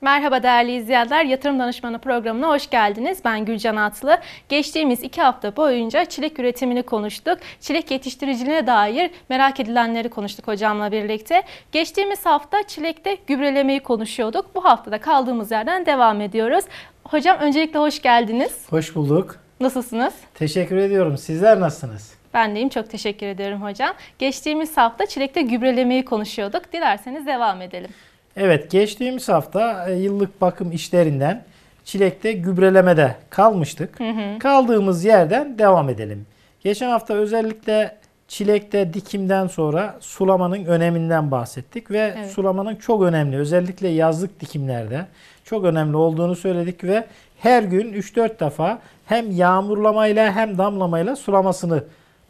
Merhaba değerli izleyenler, Yatırım Danışmanı programına hoş geldiniz. Ben Gülcan Atlı. Geçtiğimiz iki hafta boyunca çilek üretimini konuştuk. Çilek yetiştiriciliğine dair merak edilenleri konuştuk hocamla birlikte. Geçtiğimiz hafta çilekte gübrelemeyi konuşuyorduk. Bu haftada kaldığımız yerden devam ediyoruz. Hocam öncelikle hoş geldiniz. Hoş bulduk. Nasılsınız? Teşekkür ediyorum. Sizler nasılsınız? Ben deyim çok teşekkür ediyorum hocam. Geçtiğimiz hafta çilekte gübrelemeyi konuşuyorduk. Dilerseniz devam edelim. Evet geçtiğimiz hafta e, yıllık bakım işlerinden çilekte gübrelemede kalmıştık. Hı hı. Kaldığımız yerden devam edelim. Geçen hafta özellikle çilekte dikimden sonra sulamanın öneminden bahsettik ve evet. sulamanın çok önemli özellikle yazlık dikimlerde çok önemli olduğunu söyledik ve her gün 3-4 defa hem yağmurlamayla hem damlamayla sulamasını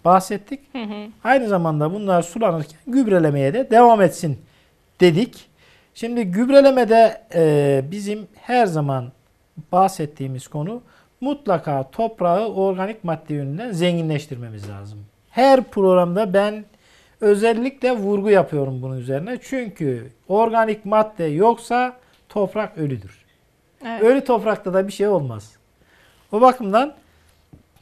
bahsettik. Hı hı. Aynı zamanda bunlar sulanırken gübrelemeye de devam etsin dedik. Şimdi gübrelemede e, bizim her zaman bahsettiğimiz konu mutlaka toprağı organik madde yönünden zenginleştirmemiz lazım. Her programda ben özellikle vurgu yapıyorum bunun üzerine. Çünkü organik madde yoksa toprak ölüdür. Evet. Ölü toprakta da bir şey olmaz. O bakımdan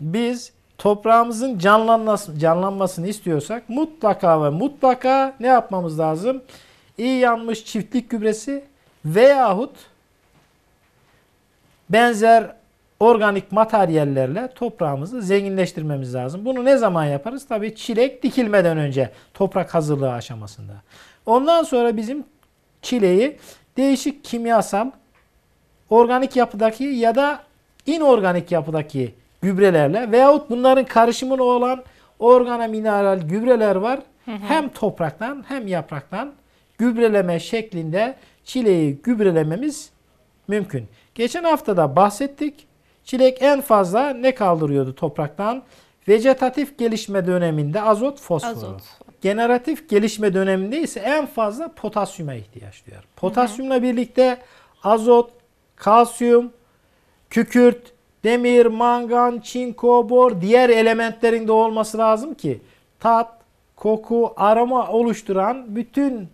biz toprağımızın canlanması, canlanmasını istiyorsak mutlaka ve mutlaka ne yapmamız lazım? iyi yanmış çiftlik gübresi veyahut benzer organik materyallerle toprağımızı zenginleştirmemiz lazım. Bunu ne zaman yaparız? Tabii çilek dikilmeden önce toprak hazırlığı aşamasında. Ondan sonra bizim çileği değişik kimyasal, organik yapıdaki ya da inorganik yapıdaki gübrelerle veyahut bunların karışımını olan organa mineral gübreler var. Hı hı. Hem topraktan hem yapraktan gübreleme şeklinde çileği gübrelememiz mümkün. Geçen haftada bahsettik. Çilek en fazla ne kaldırıyordu topraktan? Vejetatif gelişme döneminde azot, fosforu. Azot. Generatif gelişme döneminde ise en fazla potasyuma ihtiyaç duyar. Potasyumla birlikte azot, kalsiyum, kükürt, demir, mangan, çinko, bor diğer elementlerin de olması lazım ki tat, koku, aroma oluşturan bütün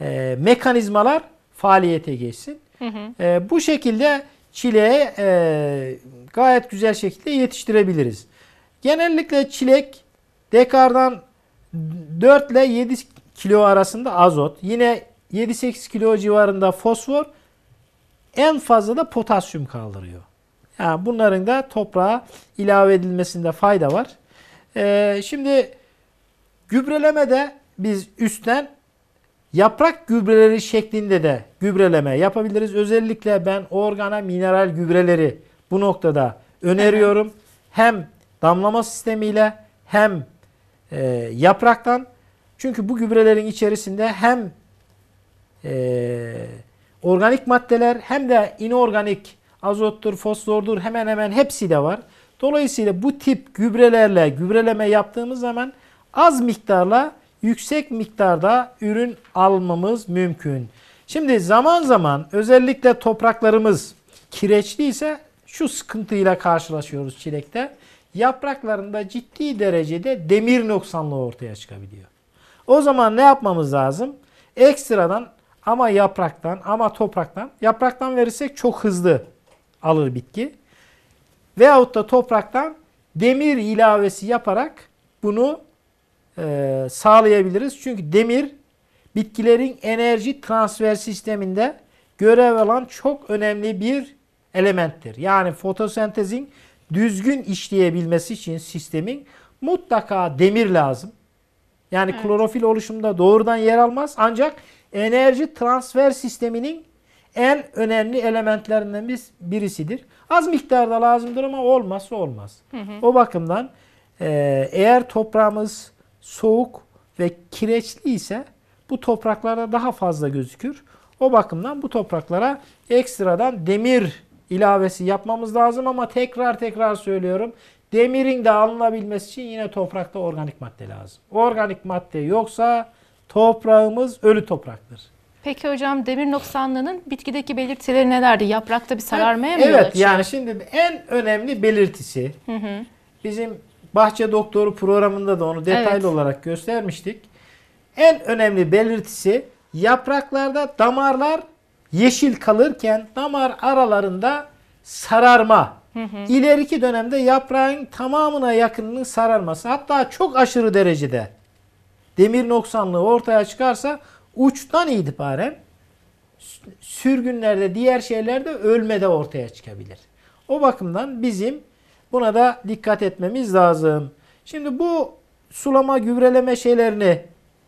e, mekanizmalar faaliyete geçsin. Hı hı. E, bu şekilde çileği e, gayet güzel şekilde yetiştirebiliriz. Genellikle çilek dekardan 4 ile 7 kilo arasında azot, yine 7-8 kilo civarında fosfor, en fazla da potasyum kaldırıyor. Yani bunların da toprağa ilave edilmesinde fayda var. Ee, şimdi de biz üstten Yaprak gübreleri şeklinde de gübreleme yapabiliriz. Özellikle ben organa mineral gübreleri bu noktada öneriyorum. Evet. Hem damlama sistemiyle hem e, yapraktan. Çünkü bu gübrelerin içerisinde hem e, organik maddeler hem de inorganik azottur, fosfordur hemen hemen hepsi de var. Dolayısıyla bu tip gübrelerle gübreleme yaptığımız zaman az miktarla yüksek miktarda ürün almamız mümkün. Şimdi zaman zaman özellikle topraklarımız kireçli ise şu sıkıntıyla karşılaşıyoruz çilekte. Yapraklarında ciddi derecede demir noksanlığı ortaya çıkabiliyor. O zaman ne yapmamız lazım? Ekstradan ama yapraktan ama topraktan. Yapraktan verirsek çok hızlı alır bitki. Veyahut da topraktan demir ilavesi yaparak bunu e, sağlayabiliriz. Çünkü demir bitkilerin enerji transfer sisteminde görev alan çok önemli bir elementtir. Yani fotosentezin düzgün işleyebilmesi için sistemin mutlaka demir lazım. Yani evet. klorofil oluşumda doğrudan yer almaz ancak enerji transfer sisteminin en önemli elementlerinden birisidir. Az miktarda lazımdır ama olmazsa olmaz. Hı hı. O bakımdan e, eğer toprağımız soğuk ve kireçli ise bu topraklarda daha fazla gözükür. O bakımdan bu topraklara ekstradan demir ilavesi yapmamız lazım ama tekrar tekrar söylüyorum. Demirin de alınabilmesi için yine toprakta organik madde lazım. Organik madde yoksa toprağımız ölü topraktır. Peki hocam demir noksanlığının bitkideki belirtileri nelerdi? Yaprakta bir sararmaya mı evet, yol açıyor? Evet yani şimdi en önemli belirtisi hı hı. bizim Bahçe Doktoru programında da onu detaylı evet. olarak göstermiştik. En önemli belirtisi yapraklarda damarlar yeşil kalırken damar aralarında sararma. Hı hı. İleriki dönemde yaprağın tamamına yakınının sararması. Hatta çok aşırı derecede demir noksanlığı ortaya çıkarsa uçtan itibaren sürgünlerde diğer şeylerde ölmede ortaya çıkabilir. O bakımdan bizim Buna da dikkat etmemiz lazım. Şimdi bu sulama, gübreleme şeylerini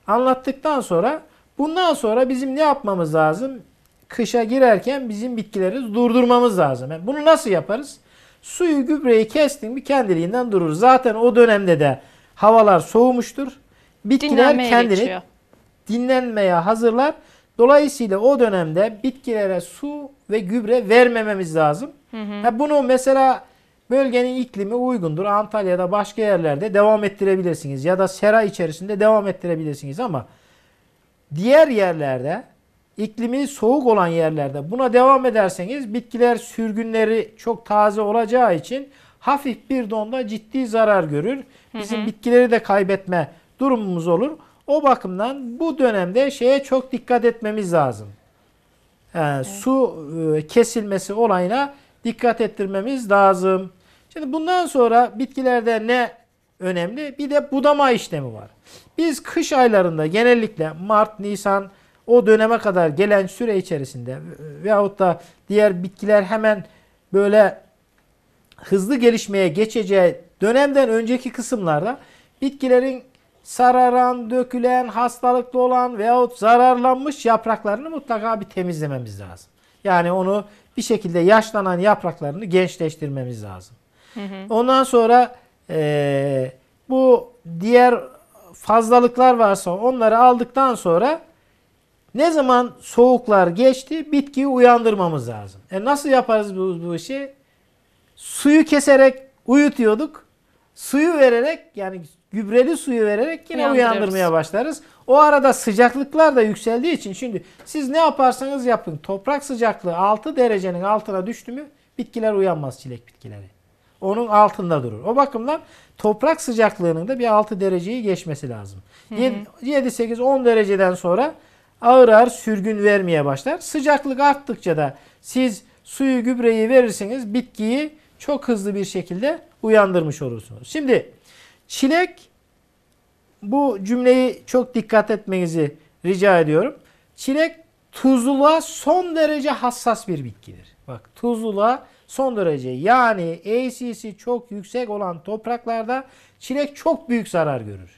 anlattıktan sonra bundan sonra bizim ne yapmamız lazım? Kışa girerken bizim bitkileri durdurmamız lazım. Yani bunu nasıl yaparız? Suyu, gübreyi kestin bir kendiliğinden durur. Zaten o dönemde de havalar soğumuştur. Bitkiler Dinlenmeye kendini geçiyor. dinlenmeye hazırlar. Dolayısıyla o dönemde bitkilere su ve gübre vermememiz lazım. Hı hı. Ya bunu mesela Bölgenin iklimi uygundur. Antalya'da başka yerlerde devam ettirebilirsiniz. Ya da sera içerisinde devam ettirebilirsiniz ama diğer yerlerde iklimi soğuk olan yerlerde buna devam ederseniz bitkiler sürgünleri çok taze olacağı için hafif bir donda ciddi zarar görür. Bizim hı hı. bitkileri de kaybetme durumumuz olur. O bakımdan bu dönemde şeye çok dikkat etmemiz lazım. Yani ee, evet. Su e, kesilmesi olayına dikkat ettirmemiz lazım. Şimdi bundan sonra bitkilerde ne önemli? Bir de budama işlemi var. Biz kış aylarında genellikle Mart, Nisan o döneme kadar gelen süre içerisinde veyahut da diğer bitkiler hemen böyle hızlı gelişmeye geçeceği dönemden önceki kısımlarda bitkilerin sararan, dökülen, hastalıklı olan veyahut zararlanmış yapraklarını mutlaka bir temizlememiz lazım. Yani onu bir şekilde yaşlanan yapraklarını gençleştirmemiz lazım. Hı hı. Ondan sonra e, bu diğer fazlalıklar varsa onları aldıktan sonra ne zaman soğuklar geçti bitkiyi uyandırmamız lazım. E nasıl yaparız bu, bu işi? Suyu keserek uyutuyorduk. Suyu vererek yani gübreli suyu vererek yine uyandırmaya başlarız. O arada sıcaklıklar da yükseldiği için şimdi siz ne yaparsanız yapın toprak sıcaklığı 6 derecenin altına düştü mü bitkiler uyanmaz çilek bitkileri onun altında durur. O bakımdan toprak sıcaklığının da bir 6 dereceyi geçmesi lazım. 7-8-10 dereceden sonra ağır ağır sürgün vermeye başlar. Sıcaklık arttıkça da siz suyu gübreyi verirseniz bitkiyi çok hızlı bir şekilde uyandırmış olursunuz. Şimdi çilek bu cümleyi çok dikkat etmenizi rica ediyorum. Çilek tuzluğa son derece hassas bir bitkidir. Bak tuzluğa son derece. Yani ACC çok yüksek olan topraklarda çilek çok büyük zarar görür.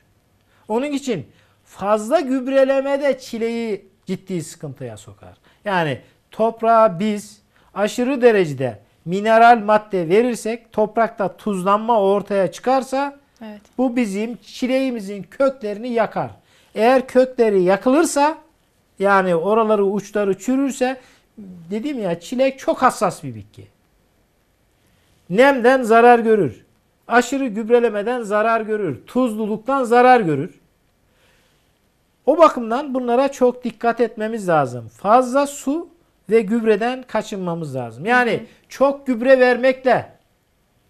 Onun için fazla gübreleme de çileği ciddi sıkıntıya sokar. Yani toprağa biz aşırı derecede mineral madde verirsek toprakta tuzlanma ortaya çıkarsa evet. bu bizim çileğimizin köklerini yakar. Eğer kökleri yakılırsa yani oraları uçları çürürse dedim ya çilek çok hassas bir bitki. Nemden zarar görür. Aşırı gübrelemeden zarar görür. Tuzluluktan zarar görür. O bakımdan bunlara çok dikkat etmemiz lazım. Fazla su ve gübreden kaçınmamız lazım. Yani hı hı. çok gübre vermekle,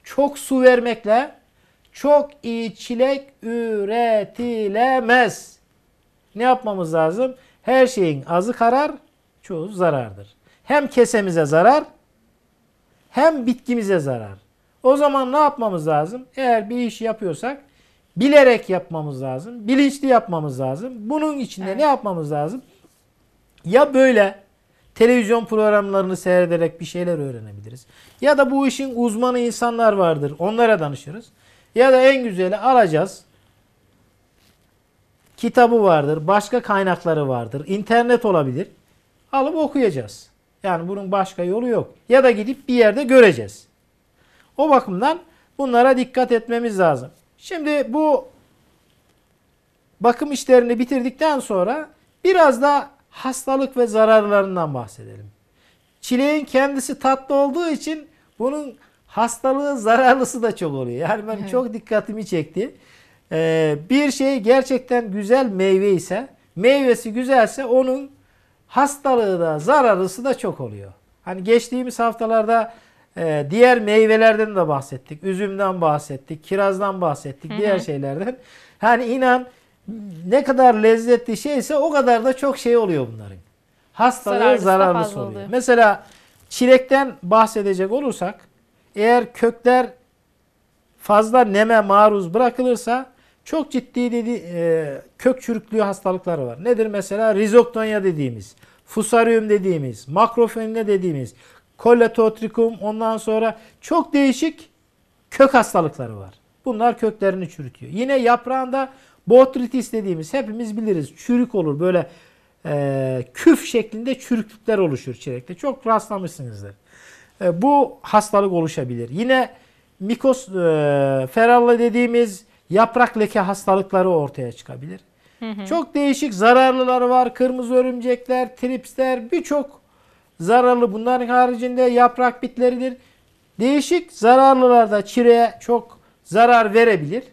çok su vermekle çok iyi çilek üretilemez. Ne yapmamız lazım? Her şeyin azı karar, çoğu zarardır. Hem kesemize zarar hem bitkimize zarar. O zaman ne yapmamız lazım? Eğer bir iş yapıyorsak bilerek yapmamız lazım. Bilinçli yapmamız lazım. Bunun içinde evet. ne yapmamız lazım? Ya böyle televizyon programlarını seyrederek bir şeyler öğrenebiliriz. Ya da bu işin uzmanı insanlar vardır. Onlara danışırız. Ya da en güzeli alacağız. Kitabı vardır, başka kaynakları vardır. internet olabilir. Alıp okuyacağız. Yani bunun başka yolu yok. Ya da gidip bir yerde göreceğiz. O bakımdan bunlara dikkat etmemiz lazım. Şimdi bu bakım işlerini bitirdikten sonra biraz da hastalık ve zararlarından bahsedelim. Çileğin kendisi tatlı olduğu için bunun hastalığı zararlısı da çok oluyor. Yani ben evet. çok dikkatimi çekti. Ee, bir şey gerçekten güzel meyve ise, meyvesi güzelse onun hastalığı da zararısı da çok oluyor. Hani geçtiğimiz haftalarda e, diğer meyvelerden de bahsettik. Üzümden bahsettik, kirazdan bahsettik, Hı-hı. diğer şeylerden. Hani inan ne kadar lezzetli şeyse o kadar da çok şey oluyor bunların. Hastalığı zararlısı, zararlısı oluyor. oluyor. Mesela çilekten bahsedecek olursak eğer kökler fazla neme maruz bırakılırsa çok ciddi dedi e, kök çürüklüğü hastalıkları var. Nedir mesela? Rizoktonya dediğimiz, fusarium dediğimiz, makrofenine dediğimiz, koletotrikum ondan sonra çok değişik kök hastalıkları var. Bunlar köklerini çürütüyor. Yine yaprağında botritis dediğimiz hepimiz biliriz. Çürük olur böyle e, küf şeklinde çürüklükler oluşur çilekte. Çok rastlamışsınızdır. E, bu hastalık oluşabilir. Yine mikos e, feralla dediğimiz Yaprak leke hastalıkları ortaya çıkabilir. Hı hı. Çok değişik zararlıları var. Kırmızı örümcekler, tripsler birçok zararlı. Bunların haricinde yaprak bitleridir. Değişik zararlılar da çileye çok zarar verebilir.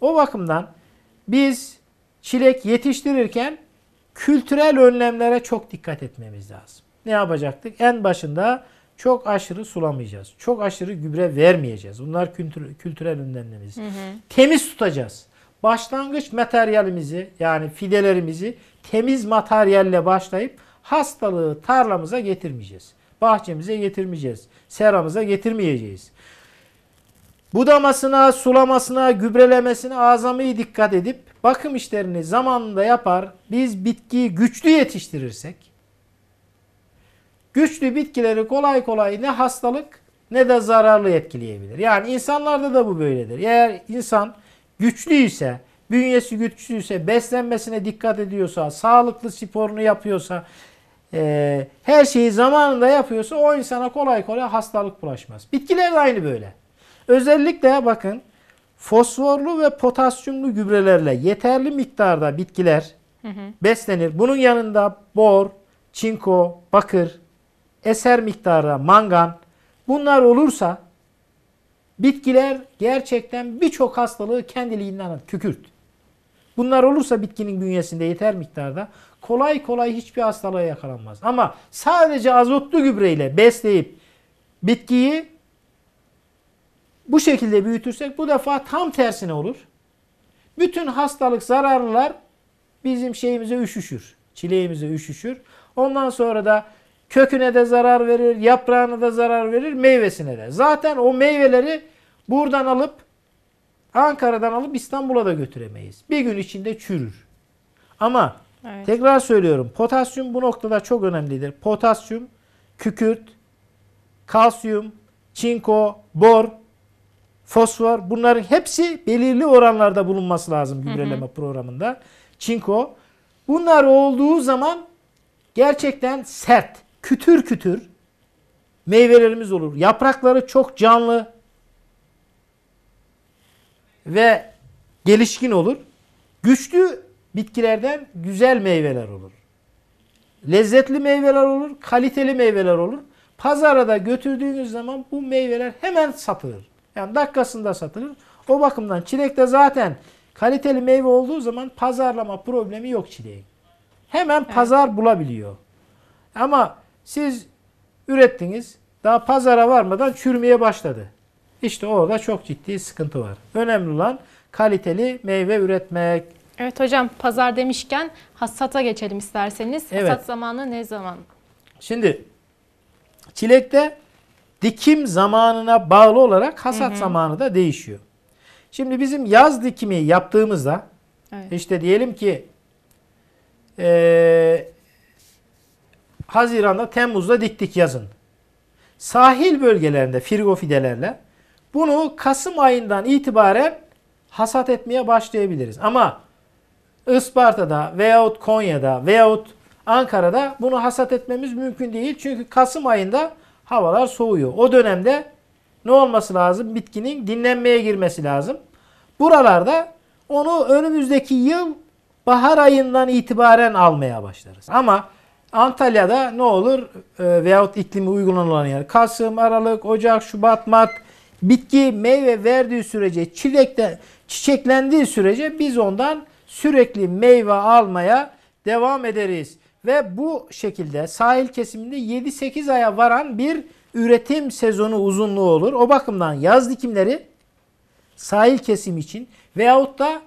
O bakımdan biz çilek yetiştirirken kültürel önlemlere çok dikkat etmemiz lazım. Ne yapacaktık? En başında çok aşırı sulamayacağız. Çok aşırı gübre vermeyeceğiz. Bunlar kültür, kültürel önlemlerimiz. Hı hı. Temiz tutacağız. Başlangıç materyalimizi yani fidelerimizi temiz materyalle başlayıp hastalığı tarlamıza getirmeyeceğiz. Bahçemize getirmeyeceğiz. Seramıza getirmeyeceğiz. Budamasına, sulamasına, gübrelemesine azami dikkat edip bakım işlerini zamanında yapar. Biz bitkiyi güçlü yetiştirirsek Güçlü bitkileri kolay kolay ne hastalık ne de zararlı etkileyebilir. Yani insanlarda da bu böyledir. Eğer insan güçlü ise, bünyesi güçlü ise beslenmesine dikkat ediyorsa, sağlıklı sporunu yapıyorsa, e, her şeyi zamanında yapıyorsa o insana kolay kolay hastalık bulaşmaz. Bitkiler de aynı böyle. Özellikle bakın fosforlu ve potasyumlu gübrelerle yeterli miktarda bitkiler hı hı. beslenir. Bunun yanında bor, çinko, bakır, eser miktarda mangan bunlar olursa bitkiler gerçekten birçok hastalığı kendiliğinden alır. Kükürt. Bunlar olursa bitkinin bünyesinde yeter miktarda kolay kolay hiçbir hastalığa yakalanmaz. Ama sadece azotlu gübreyle besleyip bitkiyi bu şekilde büyütürsek bu defa tam tersine olur. Bütün hastalık zararlılar bizim şeyimize üşüşür. Çileğimize üşüşür. Ondan sonra da Köküne de zarar verir, yaprağına da zarar verir, meyvesine de. Zaten o meyveleri buradan alıp Ankara'dan alıp İstanbul'a da götüremeyiz. Bir gün içinde çürür. Ama evet. tekrar söylüyorum potasyum bu noktada çok önemlidir. Potasyum, kükürt, kalsiyum, çinko, bor, fosfor bunların hepsi belirli oranlarda bulunması lazım gübreleme hı hı. programında. Çinko bunlar olduğu zaman gerçekten sert, kütür kütür meyvelerimiz olur. Yaprakları çok canlı ve gelişkin olur. Güçlü bitkilerden güzel meyveler olur. Lezzetli meyveler olur, kaliteli meyveler olur. Pazara da götürdüğünüz zaman bu meyveler hemen satılır. Yani dakikasında satılır. O bakımdan çilek de zaten kaliteli meyve olduğu zaman pazarlama problemi yok çileğin. Hemen evet. pazar bulabiliyor. Ama siz ürettiniz. Daha pazara varmadan çürümeye başladı. İşte orada çok ciddi sıkıntı var. Önemli olan kaliteli meyve üretmek. Evet hocam pazar demişken hasata geçelim isterseniz. Evet. Hasat zamanı ne zaman? Şimdi çilekte dikim zamanına bağlı olarak hasat hı hı. zamanı da değişiyor. Şimdi bizim yaz dikimi yaptığımızda evet. işte diyelim ki e, Haziran'da, Temmuz'da diktik yazın. Sahil bölgelerinde firgo fidelerle bunu Kasım ayından itibaren hasat etmeye başlayabiliriz. Ama Isparta'da veyahut Konya'da veyahut Ankara'da bunu hasat etmemiz mümkün değil. Çünkü Kasım ayında havalar soğuyor. O dönemde ne olması lazım? Bitkinin dinlenmeye girmesi lazım. Buralarda onu önümüzdeki yıl bahar ayından itibaren almaya başlarız. Ama Antalya'da ne olur e, veyahut iklimi uygun olan yani Kasım, Aralık, Ocak, Şubat, Mart bitki meyve verdiği sürece çilekte çiçeklendiği sürece biz ondan sürekli meyve almaya devam ederiz. Ve bu şekilde sahil kesiminde 7-8 aya varan bir üretim sezonu uzunluğu olur. O bakımdan yaz dikimleri sahil kesim için veyahut da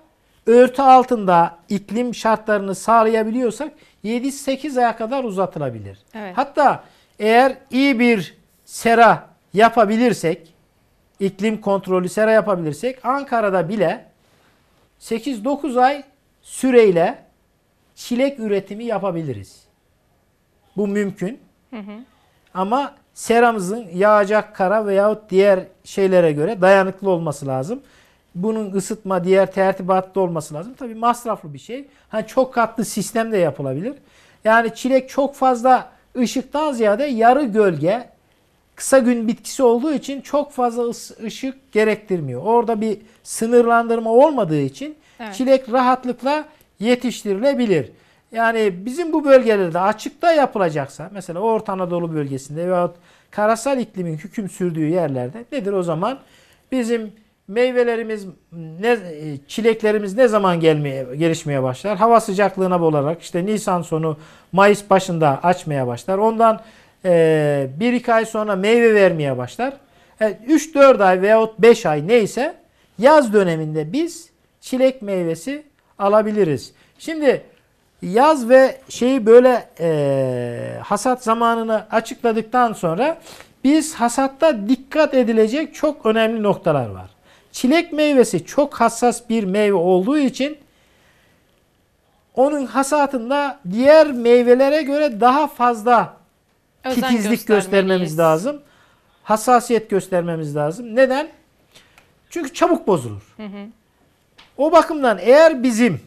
örtü altında iklim şartlarını sağlayabiliyorsak 7-8 aya kadar uzatılabilir. Evet. Hatta eğer iyi bir sera yapabilirsek, iklim kontrolü sera yapabilirsek Ankara'da bile 8-9 ay süreyle çilek üretimi yapabiliriz. Bu mümkün. Hı hı. Ama seramızın yağacak kara veyahut diğer şeylere göre dayanıklı olması lazım. Bunun ısıtma, diğer tertibatta olması lazım. Tabii masraflı bir şey. Hani çok katlı sistem de yapılabilir. Yani çilek çok fazla ışıktan ziyade yarı gölge kısa gün bitkisi olduğu için çok fazla ışık gerektirmiyor. Orada bir sınırlandırma olmadığı için evet. çilek rahatlıkla yetiştirilebilir. Yani bizim bu bölgelerde açıkta yapılacaksa mesela Orta Anadolu bölgesinde veyahut karasal iklimin hüküm sürdüğü yerlerde nedir o zaman? Bizim meyvelerimiz ne e, çileklerimiz ne zaman gelmeye gelişmeye başlar? Hava sıcaklığına olarak işte Nisan sonu Mayıs başında açmaya başlar. Ondan e, 1-2 ay sonra meyve vermeye başlar. 3-4 e, ay veyahut 5 ay neyse yaz döneminde biz çilek meyvesi alabiliriz. Şimdi yaz ve şeyi böyle e, hasat zamanını açıkladıktan sonra biz hasatta dikkat edilecek çok önemli noktalar var. Çilek meyvesi çok hassas bir meyve olduğu için onun hasatında diğer meyvelere göre daha fazla Özen titizlik göstermemiz lazım. Hassasiyet göstermemiz lazım. Neden? Çünkü çabuk bozulur. Hı hı. O bakımdan eğer bizim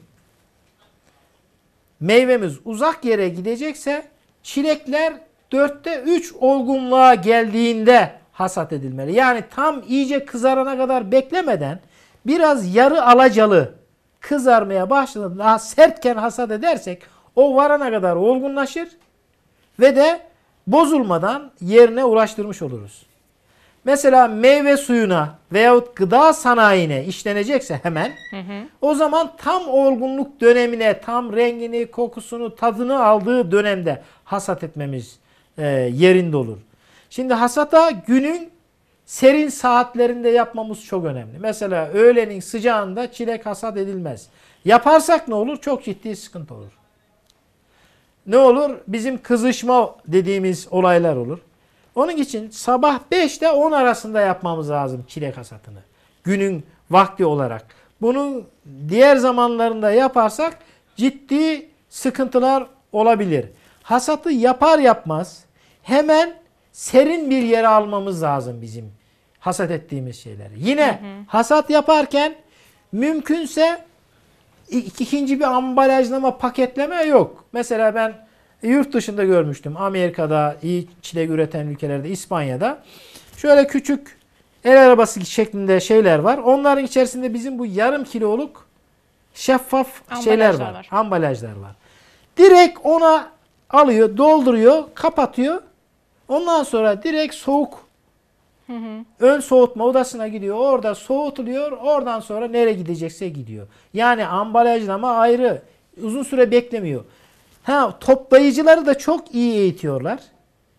meyvemiz uzak yere gidecekse çilekler dörtte üç olgunluğa geldiğinde hasat edilmeli. Yani tam iyice kızarana kadar beklemeden biraz yarı alacalı kızarmaya başladığında daha sertken hasat edersek o varana kadar olgunlaşır ve de bozulmadan yerine ulaştırmış oluruz. Mesela meyve suyuna veyahut gıda sanayine işlenecekse hemen hı hı. o zaman tam olgunluk dönemine, tam rengini, kokusunu, tadını aldığı dönemde hasat etmemiz e, yerinde olur. Şimdi hasata günün serin saatlerinde yapmamız çok önemli. Mesela öğlenin sıcağında çilek hasat edilmez. Yaparsak ne olur? Çok ciddi sıkıntı olur. Ne olur? Bizim kızışma dediğimiz olaylar olur. Onun için sabah 5 ile 10 arasında yapmamız lazım çilek hasatını. Günün vakti olarak. Bunu diğer zamanlarında yaparsak ciddi sıkıntılar olabilir. Hasatı yapar yapmaz hemen serin bir yere almamız lazım bizim hasat ettiğimiz şeyleri. Yine hı hı. hasat yaparken mümkünse ikinci bir ambalajlama, paketleme yok. Mesela ben yurt dışında görmüştüm. Amerika'da, iyi çilek üreten ülkelerde, İspanya'da. Şöyle küçük el arabası şeklinde şeyler var. Onların içerisinde bizim bu yarım kiloluk şeffaf ambalajlar şeyler var. var. Ambalajlar var. Direkt ona alıyor, dolduruyor, kapatıyor. Ondan sonra direkt soğuk Hı hı. Ön soğutma odasına gidiyor. Orada soğutuluyor. Oradan sonra nereye gidecekse gidiyor. Yani ambalajlama ayrı. Uzun süre beklemiyor. Ha toplayıcıları da çok iyi eğitiyorlar.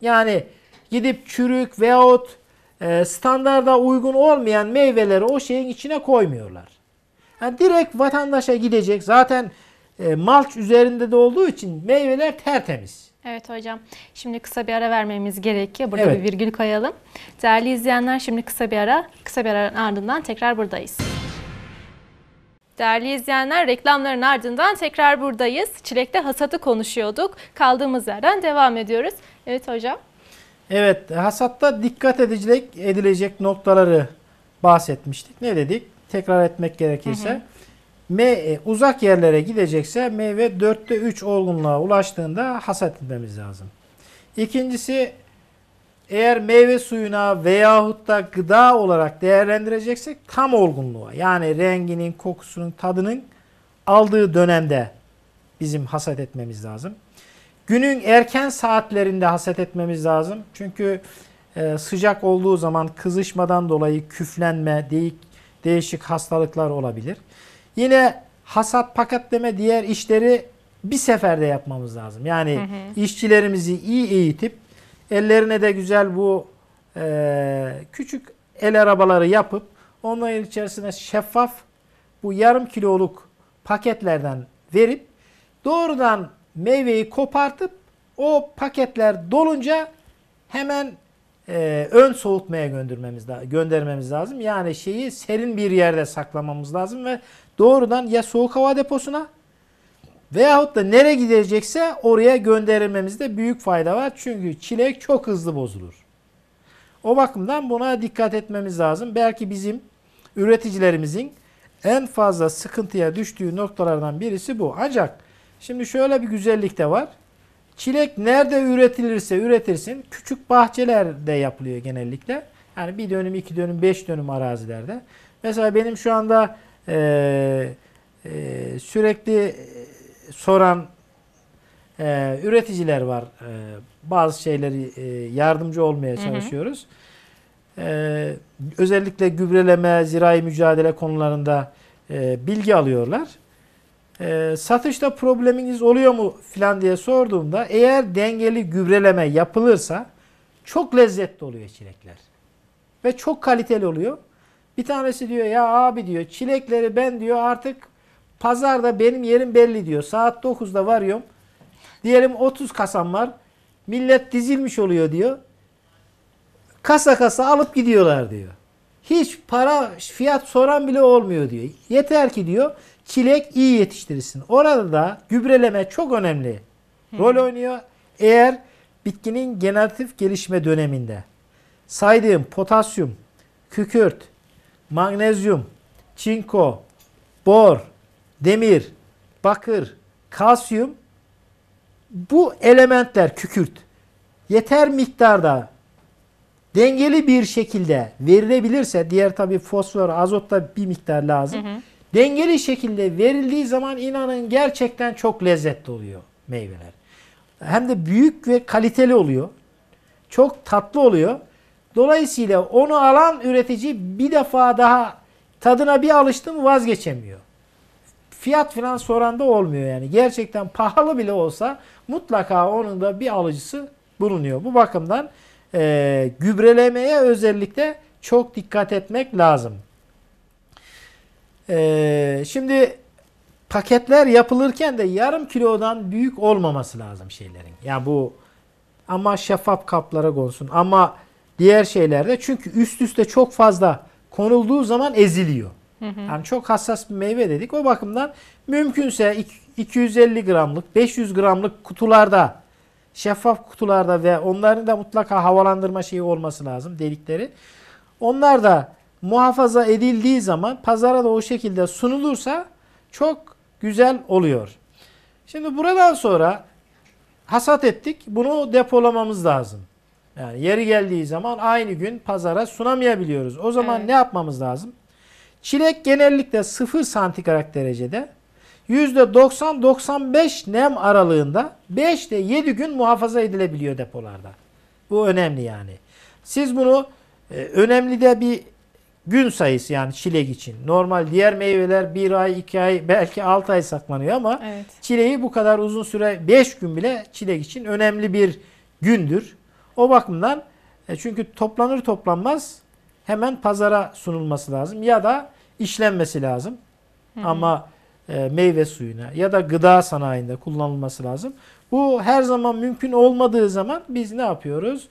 Yani gidip çürük veyahut e, standarda uygun olmayan meyveleri o şeyin içine koymuyorlar. Yani direkt vatandaşa gidecek. Zaten e, malç üzerinde de olduğu için meyveler tertemiz. Evet hocam. Şimdi kısa bir ara vermemiz gerekiyor. Burada evet. bir virgül koyalım. Değerli izleyenler şimdi kısa bir ara. Kısa bir aranın ardından tekrar buradayız. Değerli izleyenler reklamların ardından tekrar buradayız. Çilekte hasatı konuşuyorduk. Kaldığımız yerden devam ediyoruz. Evet hocam. Evet hasatta dikkat edilecek, edilecek noktaları bahsetmiştik. Ne dedik? Tekrar etmek gerekirse. Hı hı. M e, uzak yerlere gidecekse meyve 4'te 3 olgunluğa ulaştığında hasat etmemiz lazım. İkincisi eğer meyve suyuna veyahut da gıda olarak değerlendireceksek tam olgunluğa yani renginin, kokusunun, tadının aldığı dönemde bizim hasat etmemiz lazım. Günün erken saatlerinde hasat etmemiz lazım. Çünkü e, sıcak olduğu zaman kızışmadan dolayı küflenme, değişik hastalıklar olabilir. Yine hasat paketleme diğer işleri bir seferde yapmamız lazım. Yani hı hı. işçilerimizi iyi eğitip ellerine de güzel bu e, küçük el arabaları yapıp onların içerisine şeffaf bu yarım kiloluk paketlerden verip doğrudan meyveyi kopartıp o paketler dolunca hemen e, ön soğutmaya göndermemiz, göndermemiz lazım. Yani şeyi serin bir yerde saklamamız lazım ve doğrudan ya soğuk hava deposuna veyahut da nereye gidecekse oraya gönderilmemizde büyük fayda var. Çünkü çilek çok hızlı bozulur. O bakımdan buna dikkat etmemiz lazım. Belki bizim üreticilerimizin en fazla sıkıntıya düştüğü noktalardan birisi bu. Ancak şimdi şöyle bir güzellik de var. Çilek nerede üretilirse üretilsin küçük bahçelerde yapılıyor genellikle. Yani bir dönüm, iki dönüm, beş dönüm arazilerde. Mesela benim şu anda ee, e, sürekli e, soran e, üreticiler var. E, bazı şeyleri e, yardımcı olmaya çalışıyoruz. Hı hı. E, özellikle gübreleme, zirai mücadele konularında e, bilgi alıyorlar. E, satışta probleminiz oluyor mu filan diye sorduğumda eğer dengeli gübreleme yapılırsa çok lezzetli oluyor çilekler. Ve çok kaliteli oluyor. Bir tanesi diyor ya abi diyor çilekleri ben diyor artık pazarda benim yerim belli diyor. Saat 9'da varıyorum. Diyelim 30 kasam var. Millet dizilmiş oluyor diyor. Kasa kasa alıp gidiyorlar diyor. Hiç para fiyat soran bile olmuyor diyor. Yeter ki diyor çilek iyi yetiştirilsin. Orada da gübreleme çok önemli. Rol oynuyor. Eğer bitkinin generatif gelişme döneminde saydığım potasyum, kükürt, magnezyum, çinko, bor, demir, bakır, kalsiyum bu elementler kükürt yeter miktarda dengeli bir şekilde verilebilirse diğer tabi fosfor azot da bir miktar lazım. Hı hı. Dengeli şekilde verildiği zaman inanın gerçekten çok lezzetli oluyor meyveler. Hem de büyük ve kaliteli oluyor. Çok tatlı oluyor. Dolayısıyla onu alan üretici bir defa daha tadına bir alıştı mı vazgeçemiyor. Fiyat filan soran da olmuyor yani. Gerçekten pahalı bile olsa mutlaka onun da bir alıcısı bulunuyor. Bu bakımdan e, gübrelemeye özellikle çok dikkat etmek lazım. E, şimdi paketler yapılırken de yarım kilodan büyük olmaması lazım şeylerin. Ya yani bu ama şeffaf kaplara konsun ama diğer şeylerde. Çünkü üst üste çok fazla konulduğu zaman eziliyor. Hı hı. Yani çok hassas bir meyve dedik. O bakımdan mümkünse 250 gramlık, 500 gramlık kutularda, şeffaf kutularda ve onların da mutlaka havalandırma şeyi olması lazım delikleri. Onlar da muhafaza edildiği zaman pazara da o şekilde sunulursa çok güzel oluyor. Şimdi buradan sonra hasat ettik. Bunu depolamamız lazım. Yani yeri geldiği zaman aynı gün pazara sunamayabiliyoruz. O zaman evet. ne yapmamız lazım? Çilek genellikle 0 santigrat derecede %90-95 nem aralığında 5 ile 7 gün muhafaza edilebiliyor depolarda. Bu önemli yani. Siz bunu e, önemli de bir gün sayısı yani çilek için. Normal diğer meyveler 1 ay, 2 ay belki 6 ay saklanıyor ama evet. çileği bu kadar uzun süre 5 gün bile çilek için önemli bir gündür. O bakımdan e, çünkü toplanır toplanmaz hemen pazara sunulması lazım ya da işlenmesi lazım. Hı hı. Ama e, meyve suyuna ya da gıda sanayinde kullanılması lazım. Bu her zaman mümkün olmadığı zaman biz ne yapıyoruz?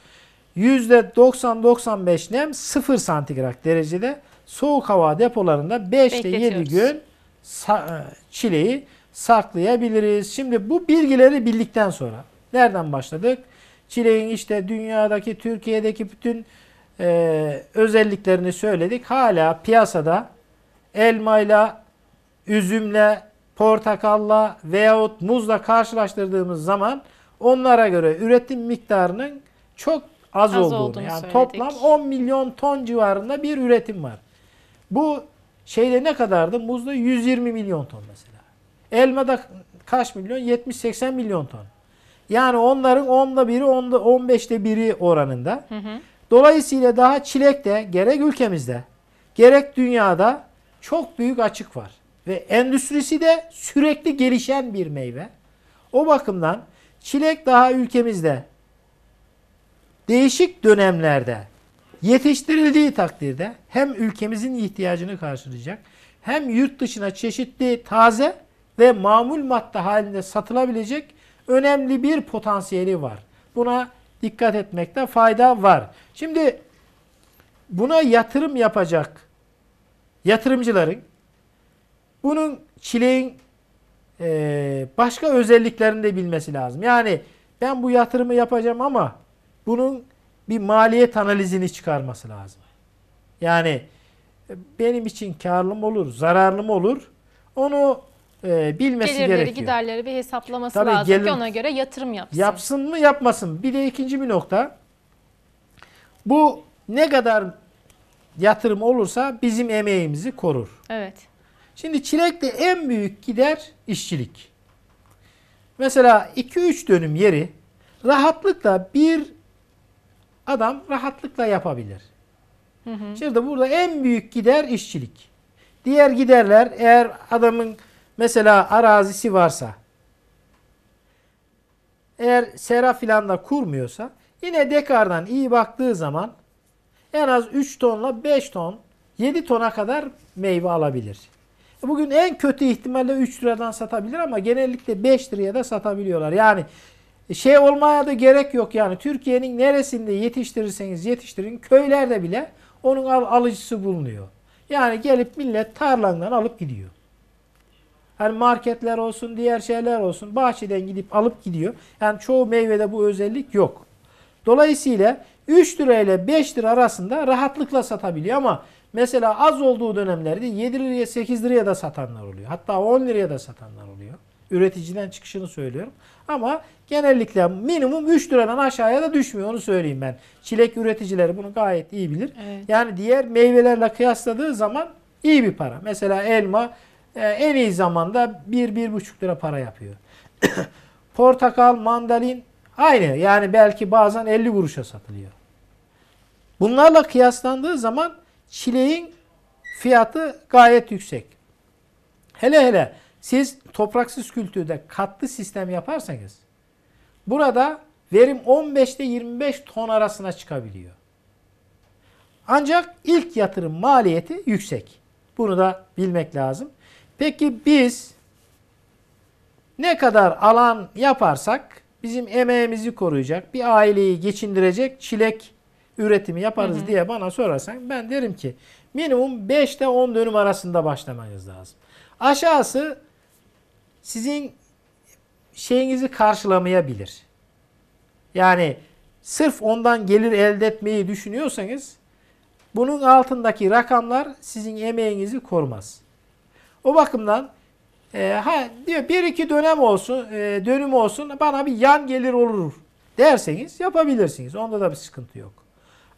%90-95 nem 0 santigrat derecede soğuk hava depolarında 5 ile 7 gün sa e, çileği saklayabiliriz. Şimdi bu bilgileri bildikten sonra nereden başladık? Çileğin işte dünyadaki, Türkiye'deki bütün e, özelliklerini söyledik. Hala piyasada elmayla, üzümle, portakalla veyahut muzla karşılaştırdığımız zaman onlara göre üretim miktarının çok az, az olduğunu, olduğunu yani toplam 10 milyon ton civarında bir üretim var. Bu şeyde ne kadardı? Muzda 120 milyon ton mesela. Elmada kaç milyon? 70-80 milyon ton. Yani onların onda biri, onda 15'te biri oranında. Hı hı. Dolayısıyla daha çilek de gerek ülkemizde gerek dünyada çok büyük açık var. Ve endüstrisi de sürekli gelişen bir meyve. O bakımdan çilek daha ülkemizde değişik dönemlerde yetiştirildiği takdirde hem ülkemizin ihtiyacını karşılayacak hem yurt dışına çeşitli taze ve mamul madde halinde satılabilecek önemli bir potansiyeli var. Buna dikkat etmekte fayda var. Şimdi buna yatırım yapacak yatırımcıların bunun çileğin e, başka özelliklerini de bilmesi lazım. Yani ben bu yatırımı yapacağım ama bunun bir maliyet analizini çıkarması lazım. Yani e, benim için karlı mı olur, zararlı mı olur? Onu e, bilmesi Gelirleri, gerekiyor. giderleri bir hesaplaması Tabii lazım gelir, ki ona göre yatırım yapsın. Yapsın mı yapmasın. Bir de ikinci bir nokta. Bu ne kadar yatırım olursa bizim emeğimizi korur. Evet. Şimdi çilekte en büyük gider işçilik. Mesela 2-3 dönüm yeri rahatlıkla bir adam rahatlıkla yapabilir. Hı hı. Şimdi burada en büyük gider işçilik. Diğer giderler eğer adamın Mesela arazisi varsa eğer sera filan da kurmuyorsa yine dekardan iyi baktığı zaman en az 3 tonla 5 ton 7 tona kadar meyve alabilir. E, bugün en kötü ihtimalle 3 liradan satabilir ama genellikle 5 liraya da satabiliyorlar. Yani e, şey olmaya da gerek yok yani Türkiye'nin neresinde yetiştirirseniz yetiştirin köylerde bile onun al alıcısı bulunuyor. Yani gelip millet tarlandan alıp gidiyor. Hani marketler olsun, diğer şeyler olsun bahçeden gidip alıp gidiyor. Yani çoğu meyvede bu özellik yok. Dolayısıyla 3 lira ile 5 lira arasında rahatlıkla satabiliyor ama mesela az olduğu dönemlerde 7 liraya 8 liraya da satanlar oluyor. Hatta 10 liraya da satanlar oluyor. Üreticiden çıkışını söylüyorum. Ama genellikle minimum 3 liranın aşağıya da düşmüyor onu söyleyeyim ben. Çilek üreticileri bunu gayet iyi bilir. Evet. Yani diğer meyvelerle kıyasladığı zaman iyi bir para. Mesela elma ee, en iyi zamanda 1-1,5 lira para yapıyor. Portakal, mandalin aynı. Yani belki bazen 50 kuruşa satılıyor. Bunlarla kıyaslandığı zaman çileğin fiyatı gayet yüksek. Hele hele siz topraksız kültürde katlı sistem yaparsanız burada verim 15 ile 25 ton arasına çıkabiliyor. Ancak ilk yatırım maliyeti yüksek. Bunu da bilmek lazım. Peki biz ne kadar alan yaparsak bizim emeğimizi koruyacak, bir aileyi geçindirecek çilek üretimi yaparız hı hı. diye bana sorarsan ben derim ki minimum 5 ile 10 dönüm arasında başlamanız lazım. Aşağısı sizin şeyinizi karşılamayabilir. Yani sırf ondan gelir elde etmeyi düşünüyorsanız bunun altındaki rakamlar sizin emeğinizi korumaz. O bakımdan e, ha, diyor bir iki dönem olsun, e, dönüm olsun bana bir yan gelir olur derseniz yapabilirsiniz. Onda da bir sıkıntı yok.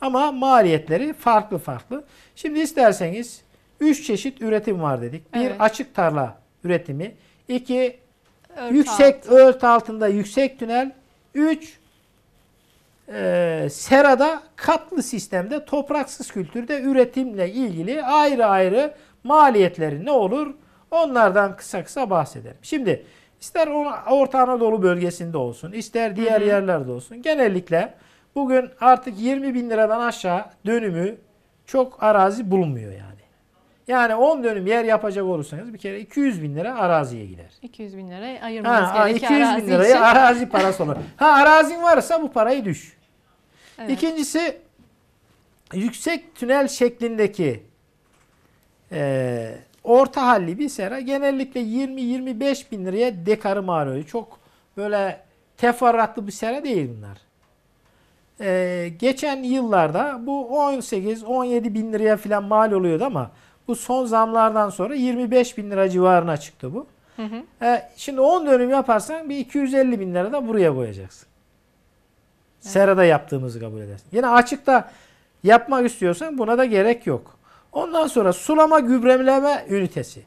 Ama maliyetleri farklı farklı. Şimdi isterseniz üç çeşit üretim var dedik. Bir evet. açık tarla üretimi, iki yüksek altı. ört altında yüksek tünel, üç e, serada katlı sistemde topraksız kültürde üretimle ilgili ayrı ayrı maliyetleri ne olur? Onlardan kısa kısa bahsedelim. Şimdi ister Orta Anadolu bölgesinde olsun, ister diğer hı hı. yerlerde olsun. Genellikle bugün artık 20 bin liradan aşağı dönümü çok arazi bulunmuyor yani. Yani 10 dönüm yer yapacak olursanız bir kere 200 bin lira araziye gider. 200 bin liraya ayırmanız gerekiyor 200 bin lirayı için. arazi parası olur. ha arazin varsa bu parayı düş. Evet. İkincisi yüksek tünel şeklindeki e, orta halli bir sera genellikle 20-25 bin liraya dekarı mal oluyor. Çok böyle teferruatlı bir sera değil bunlar. E, geçen yıllarda bu 18-17 bin liraya falan mal oluyordu ama bu son zamlardan sonra 25 bin lira civarına çıktı bu. Hı hı. E, şimdi 10 dönüm yaparsan bir 250 bin lira da buraya koyacaksın. Evet. Serada yaptığımızı kabul edersin. Yine açıkta yapmak istiyorsan buna da gerek yok. Ondan sonra sulama gübreleme ünitesi.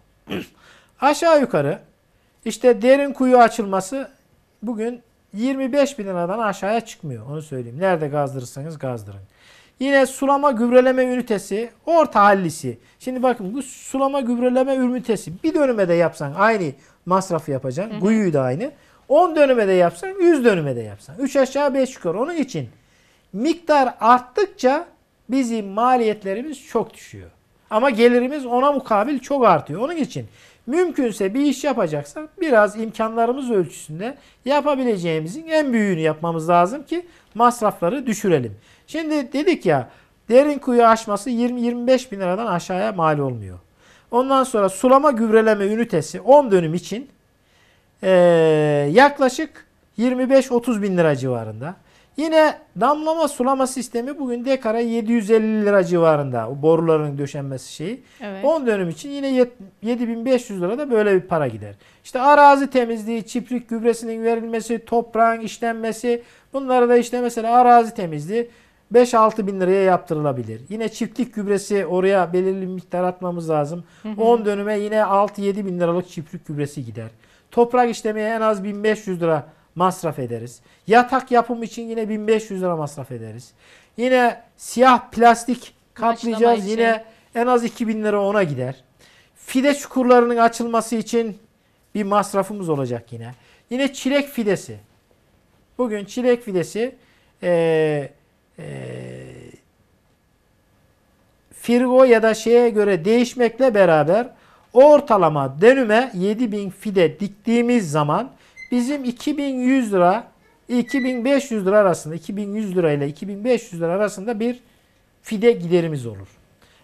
Aşağı yukarı işte derin kuyu açılması bugün 25 bin liradan aşağıya çıkmıyor. Onu söyleyeyim. Nerede gazdırırsanız gazdırın. Yine sulama gübreleme ünitesi orta hallisi. Şimdi bakın bu sulama gübreleme ünitesi bir dönüme de yapsan aynı masrafı yapacaksın. Hı Kuyuyu da aynı. 10 dönüme de yapsan 100 dönüme de yapsan. 3 aşağı 5 yukarı. Onun için miktar arttıkça bizim maliyetlerimiz çok düşüyor. Ama gelirimiz ona mukabil çok artıyor. Onun için mümkünse bir iş yapacaksak biraz imkanlarımız ölçüsünde yapabileceğimizin en büyüğünü yapmamız lazım ki masrafları düşürelim. Şimdi dedik ya derin kuyu aşması 20-25 bin liradan aşağıya mal olmuyor. Ondan sonra sulama gübreleme ünitesi 10 dönüm için e, yaklaşık 25-30 bin lira civarında. Yine damlama sulama sistemi bugün dekara 750 lira civarında. O boruların döşenmesi şeyi. Evet. 10 dönüm için yine 7500 lira da böyle bir para gider. İşte arazi temizliği, çiftlik gübresinin verilmesi, toprağın işlenmesi. Bunlara da işte mesela arazi temizliği 5-6 bin liraya yaptırılabilir. Yine çiftlik gübresi oraya belirli bir miktar atmamız lazım. Hı hı. 10 dönüme yine 6-7 bin liralık çiftlik gübresi gider. Toprak işlemeye en az 1500 lira masraf ederiz. Yatak yapım için yine 1500 lira masraf ederiz. Yine siyah plastik kaplayacağız. Yine en az 2000 lira ona gider. Fide çukurlarının açılması için bir masrafımız olacak yine. Yine çilek fidesi. Bugün çilek fidesi e, e, firgo ya da şeye göre değişmekle beraber ortalama dönüme 7000 fide diktiğimiz zaman Bizim 2100 lira 2500 lira arasında 2100 lira ile 2500 lira arasında bir fide giderimiz olur.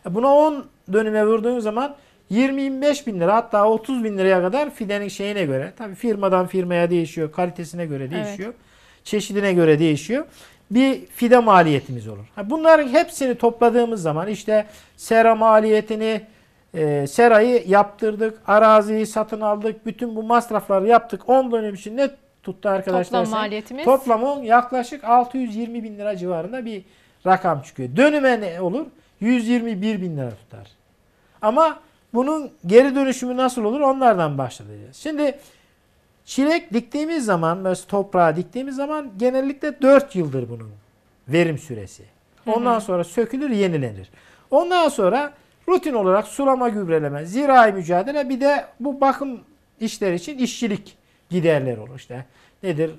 E, buna 10 dönüme vurduğun zaman 20-25 bin lira hatta 30 bin liraya kadar fidenin şeyine göre tabii firmadan firmaya değişiyor, kalitesine göre değişiyor, evet. çeşidine göre değişiyor. Bir fide maliyetimiz olur. Bunların hepsini topladığımız zaman işte sera maliyetini, e, serayı yaptırdık, araziyi satın aldık, bütün bu masrafları yaptık. 10 dönem için ne tuttu arkadaşlar? Toplam maliyetimiz? Toplamı yaklaşık 620 bin lira civarında bir rakam çıkıyor. Dönüme ne olur? 121 bin lira tutar. Ama bunun geri dönüşümü nasıl olur onlardan başlayacağız. Şimdi çilek diktiğimiz zaman, mesela toprağa diktiğimiz zaman genellikle 4 yıldır bunun verim süresi. Ondan hı hı. sonra sökülür, yenilenir. Ondan sonra Rutin olarak sulama gübreleme, zirai mücadele bir de bu bakım işler için işçilik giderleri olur işte. Nedir?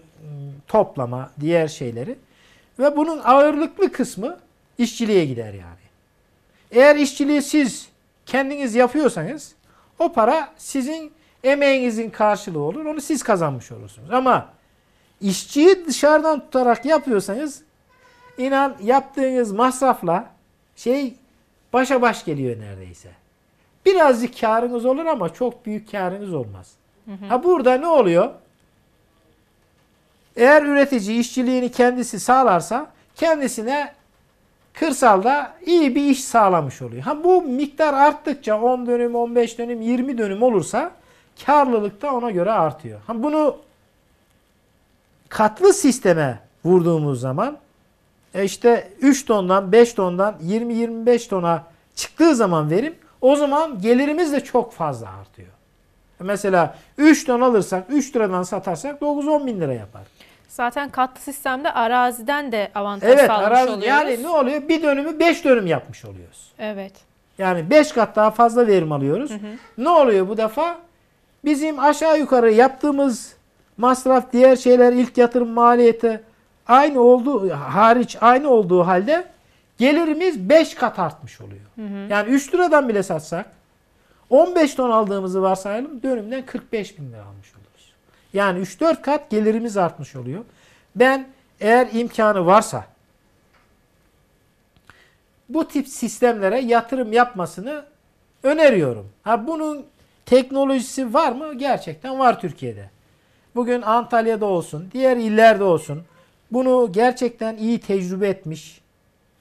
Toplama, diğer şeyleri. Ve bunun ağırlıklı kısmı işçiliğe gider yani. Eğer işçiliği siz kendiniz yapıyorsanız o para sizin emeğinizin karşılığı olur. Onu siz kazanmış olursunuz. Ama işçiyi dışarıdan tutarak yapıyorsanız inan yaptığınız masrafla şey Başa baş geliyor neredeyse. Birazcık karınız olur ama çok büyük karınız olmaz. Hı hı. Ha burada ne oluyor? Eğer üretici işçiliğini kendisi sağlarsa kendisine kırsalda iyi bir iş sağlamış oluyor. Ha bu miktar arttıkça 10 dönüm, 15 dönüm, 20 dönüm olursa karlılık da ona göre artıyor. Ha bunu katlı sisteme vurduğumuz zaman e işte 3 tondan 5 tondan 20-25 tona çıktığı zaman verim o zaman gelirimiz de çok fazla artıyor. E mesela 3 ton alırsak 3 liradan satarsak 9-10 bin lira yapar. Zaten katlı sistemde araziden de avantaj evet, sağlamış arazi, oluyoruz. Yani ne oluyor? Bir dönümü 5 dönüm yapmış oluyoruz. Evet. Yani 5 kat daha fazla verim alıyoruz. Hı hı. Ne oluyor bu defa? Bizim aşağı yukarı yaptığımız masraf, diğer şeyler, ilk yatırım maliyeti aynı olduğu hariç aynı olduğu halde gelirimiz 5 kat artmış oluyor. Hı hı. Yani 3 liradan bile satsak 15 ton aldığımızı varsayalım dönümden 45 bin lira almış oluruz. Yani 3-4 kat gelirimiz artmış oluyor. Ben eğer imkanı varsa bu tip sistemlere yatırım yapmasını öneriyorum. Ha bunun teknolojisi var mı? Gerçekten var Türkiye'de. Bugün Antalya'da olsun, diğer illerde olsun bunu gerçekten iyi tecrübe etmiş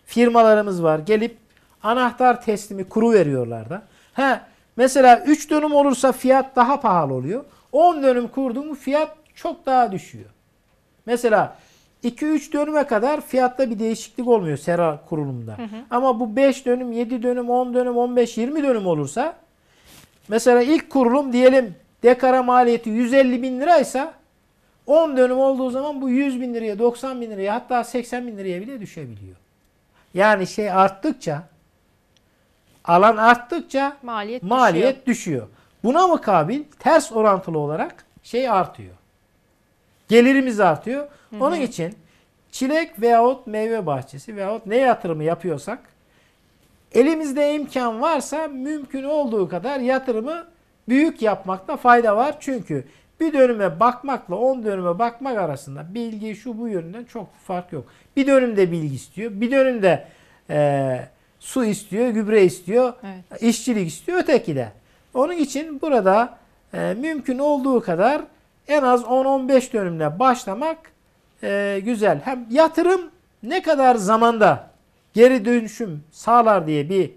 firmalarımız var. Gelip anahtar teslimi kuru veriyorlar da. He, mesela 3 dönüm olursa fiyat daha pahalı oluyor. 10 dönüm kurduğumu fiyat çok daha düşüyor. Mesela 2-3 dönüme kadar fiyatta bir değişiklik olmuyor sera kurulumda. Hı hı. Ama bu 5 dönüm, 7 dönüm, 10 dönüm, 15-20 dönüm olursa mesela ilk kurulum diyelim dekara maliyeti 150 bin liraysa 10 dönüm olduğu zaman bu 100 bin liraya, 90 bin liraya hatta 80 bin liraya bile düşebiliyor. Yani şey arttıkça alan arttıkça maliyet, maliyet düşüyor. düşüyor. Buna mukabil ters orantılı olarak şey artıyor. Gelirimiz artıyor. Hı-hı. Onun için çilek veyahut meyve bahçesi veyahut ne yatırımı yapıyorsak elimizde imkan varsa mümkün olduğu kadar yatırımı büyük yapmakta fayda var. Çünkü bir dönüme bakmakla 10 dönüme bakmak arasında bilgi şu bu yönden çok fark yok. Bir dönümde bilgi istiyor. Bir dönümde e, su istiyor, gübre istiyor, evet. işçilik istiyor öteki de. Onun için burada e, mümkün olduğu kadar en az 10-15 dönümle başlamak e, güzel. Hem yatırım ne kadar zamanda geri dönüşüm sağlar diye bir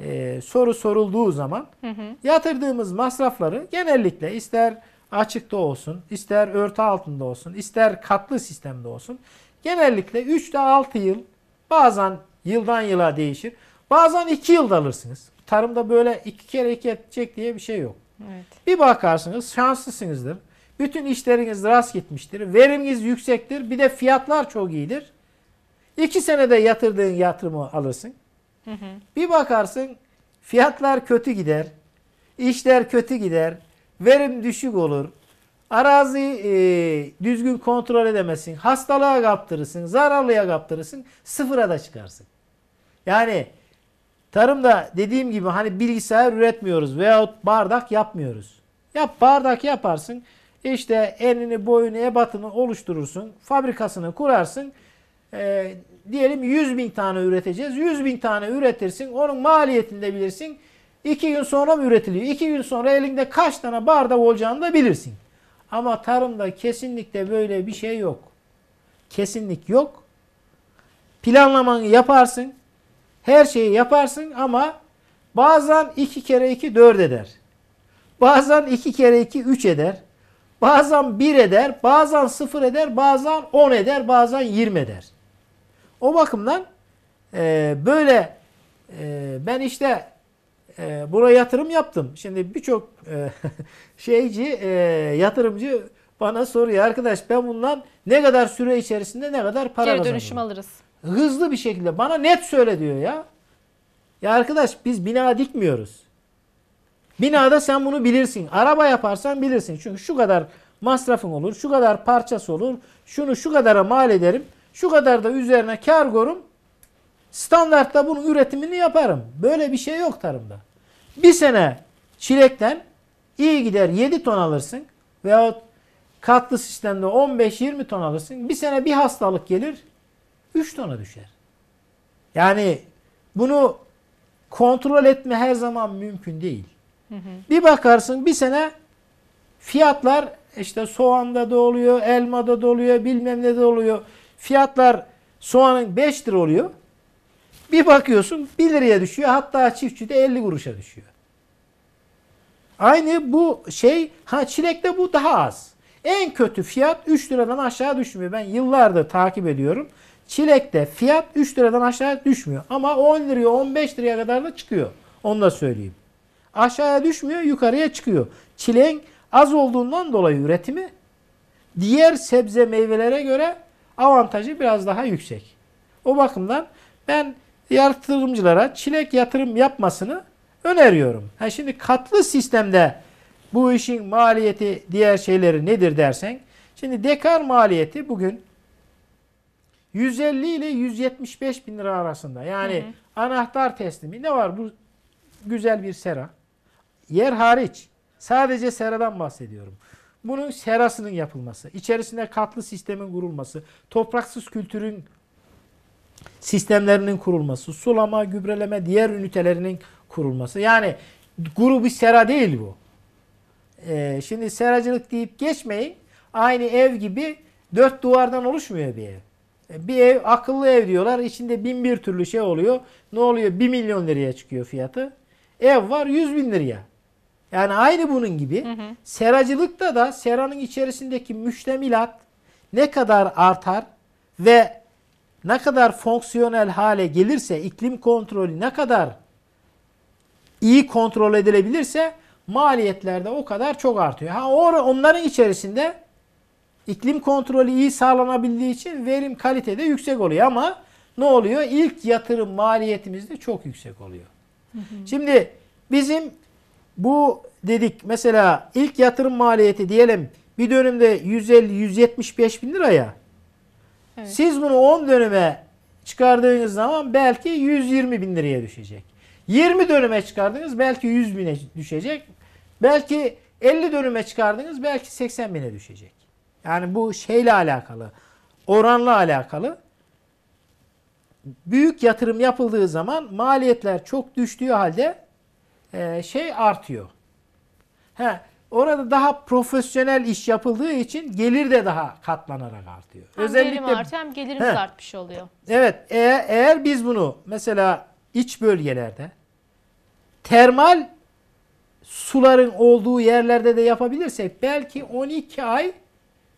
e, soru sorulduğu zaman hı hı. yatırdığımız masrafları genellikle ister açıkta olsun, ister örtü altında olsun, ister katlı sistemde olsun. Genellikle 3 ile 6 yıl bazen yıldan yıla değişir. Bazen 2 yılda alırsınız. Tarımda böyle iki kere iki edecek diye bir şey yok. Evet. Bir bakarsınız şanslısınızdır. Bütün işleriniz rast gitmiştir. Veriminiz yüksektir. Bir de fiyatlar çok iyidir. 2 senede yatırdığın yatırımı alırsın. Hı hı. Bir bakarsın fiyatlar kötü gider. İşler kötü gider. Verim düşük olur. Arazi e, düzgün kontrol edemezsin. Hastalığa kaptırırsın. Zararlıya kaptırırsın. Sıfıra da çıkarsın. Yani tarımda dediğim gibi hani bilgisayar üretmiyoruz veyahut bardak yapmıyoruz. Yap bardak yaparsın. İşte enini boyunu ebatını oluşturursun. Fabrikasını kurarsın. E, diyelim 100 bin tane üreteceğiz. 100 bin tane üretirsin. Onun maliyetini de bilirsin. İki gün sonra mı üretiliyor? İki gün sonra elinde kaç tane bardak olacağını da bilirsin. Ama tarımda kesinlikle böyle bir şey yok. Kesinlik yok. Planlamanı yaparsın. Her şeyi yaparsın ama bazen iki kere iki dört eder. Bazen iki kere iki üç eder. Bazen bir eder, bazen sıfır eder, bazen on eder, bazen yirmi eder. O bakımdan e, böyle e, ben işte e, buraya yatırım yaptım. Şimdi birçok e, şeyci, e, yatırımcı bana soruyor arkadaş ben bundan ne kadar süre içerisinde ne kadar para Geri dönüşüm alırız. Hızlı bir şekilde bana net söyle diyor ya. Ya arkadaş biz bina dikmiyoruz. Binada sen bunu bilirsin. Araba yaparsan bilirsin. Çünkü şu kadar masrafın olur, şu kadar parçası olur, şunu şu kadara mal ederim, şu kadar da üzerine kar korum, standartta bunun üretimini yaparım. Böyle bir şey yok tarımda. Bir sene çilekten iyi gider 7 ton alırsın veyahut katlı sistemde 15-20 ton alırsın. Bir sene bir hastalık gelir 3 tona düşer. Yani bunu kontrol etme her zaman mümkün değil. Bir bakarsın bir sene fiyatlar işte soğanda da oluyor, elmada da oluyor, bilmem ne de oluyor. Fiyatlar soğanın 5 lira oluyor. Bir bakıyorsun 1 liraya düşüyor hatta çiftçi de 50 kuruşa düşüyor. Aynı bu şey ha çilekte bu daha az. En kötü fiyat 3 liradan aşağı düşmüyor. Ben yıllardır takip ediyorum. Çilekte fiyat 3 liradan aşağı düşmüyor. Ama 10 liraya 15 liraya kadar da çıkıyor. Onu da söyleyeyim. Aşağıya düşmüyor yukarıya çıkıyor. Çileğin az olduğundan dolayı üretimi diğer sebze meyvelere göre avantajı biraz daha yüksek. O bakımdan ben yatırımcılara çilek yatırım yapmasını öneriyorum. Ha şimdi katlı sistemde bu işin maliyeti diğer şeyleri nedir dersen şimdi dekar maliyeti bugün 150 ile 175 bin lira arasında. Yani hı hı. anahtar teslimi ne var bu güzel bir sera. Yer hariç sadece seradan bahsediyorum. Bunun serasının yapılması, içerisinde katlı sistemin kurulması, topraksız kültürün sistemlerinin kurulması, sulama, gübreleme, diğer ünitelerinin kurulması. Yani guru sera değil bu. Ee, şimdi seracılık deyip geçmeyin. Aynı ev gibi dört duvardan oluşmuyor bir ev. Ee, bir ev akıllı ev diyorlar. İçinde bin bir türlü şey oluyor. Ne oluyor? Bir milyon liraya çıkıyor fiyatı. Ev var yüz bin liraya. Yani aynı bunun gibi. Hı hı. Seracılıkta da seranın içerisindeki müştemilat ne kadar artar ve ne kadar fonksiyonel hale gelirse, iklim kontrolü ne kadar iyi kontrol edilebilirse maliyetler de o kadar çok artıyor. Ha onların içerisinde iklim kontrolü iyi sağlanabildiği için verim kalitede yüksek oluyor ama ne oluyor? İlk yatırım maliyetimiz de çok yüksek oluyor. Şimdi bizim bu dedik mesela ilk yatırım maliyeti diyelim bir dönemde 150-175 bin liraya Evet. Siz bunu 10 dönüme çıkardığınız zaman belki 120 bin liraya düşecek. 20 dönüme çıkardınız belki 100 bine düşecek. Belki 50 dönüme çıkardınız belki 80 bine düşecek. Yani bu şeyle alakalı, oranla alakalı. Büyük yatırım yapıldığı zaman maliyetler çok düştüğü halde şey artıyor. He, Orada daha profesyonel iş yapıldığı için gelir de daha katlanarak artıyor. Hem Özellikle verim artıyor hem gelirimiz he, artmış oluyor. Evet eğer, eğer biz bunu mesela iç bölgelerde termal suların olduğu yerlerde de yapabilirsek belki 12 ay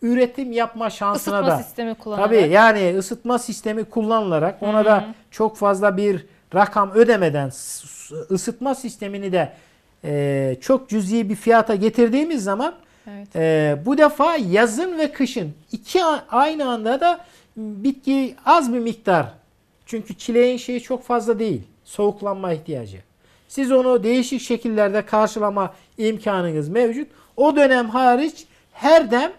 üretim yapma şansına ısıtma da. sistemi kullanarak. Tabii yani ısıtma sistemi kullanılarak ona Hı-hı. da çok fazla bir rakam ödemeden ısıtma sistemini de e, çok cüzi bir fiyata getirdiğimiz zaman evet. e, bu defa yazın ve kışın iki aynı anda da bitki az bir miktar çünkü çileğin şeyi çok fazla değil soğuklanma ihtiyacı. Siz onu değişik şekillerde karşılama imkanınız mevcut. O dönem hariç her dem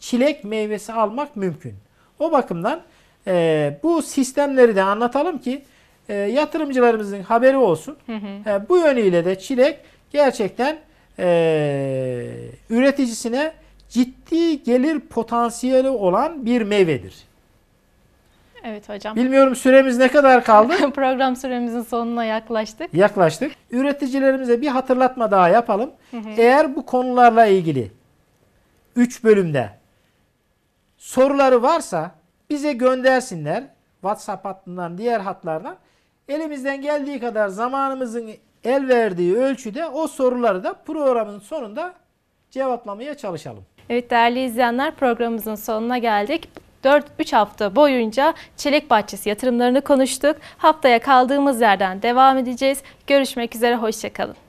çilek meyvesi almak mümkün. O bakımdan e, bu sistemleri de anlatalım ki e, yatırımcılarımızın haberi olsun. Hı hı. E, bu yönüyle de çilek gerçekten e, üreticisine ciddi gelir potansiyeli olan bir meyvedir. Evet hocam. Bilmiyorum süremiz ne kadar kaldı? Program süremizin sonuna yaklaştık. Yaklaştık. Üreticilerimize bir hatırlatma daha yapalım. Hı hı. Eğer bu konularla ilgili 3 bölümde soruları varsa bize göndersinler. WhatsApp hattından diğer hatlardan Elimizden geldiği kadar zamanımızın el verdiği ölçüde o soruları da programın sonunda cevaplamaya çalışalım. Evet değerli izleyenler programımızın sonuna geldik. 4-3 hafta boyunca çelik bahçesi yatırımlarını konuştuk. Haftaya kaldığımız yerden devam edeceğiz. Görüşmek üzere, hoşçakalın.